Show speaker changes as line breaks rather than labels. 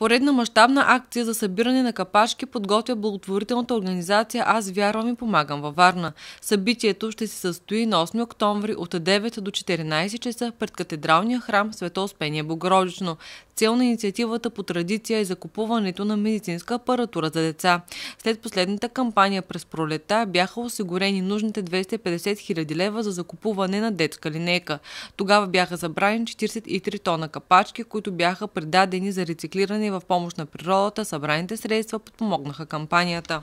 Поредна мащабна акция за събиране на капашки подготвя благотворителната организация Аз вярвам и помагам във Варна. Събитието ще се състои на 8 октомври от 9 до 14 часа пред катедралния храм Свето Успение Богородично. Цел на инициативата по традиция е закупуването на медицинска апаратура за деца. След последната кампания през пролета бяха осигурени нужните 250 хиляди лева за закупуване на детска линейка. Тогава бяха забрани 43 тона капачки, които бяха предадени за рециклиране в помощ на природата събраните средства подпомогнаха кампанията.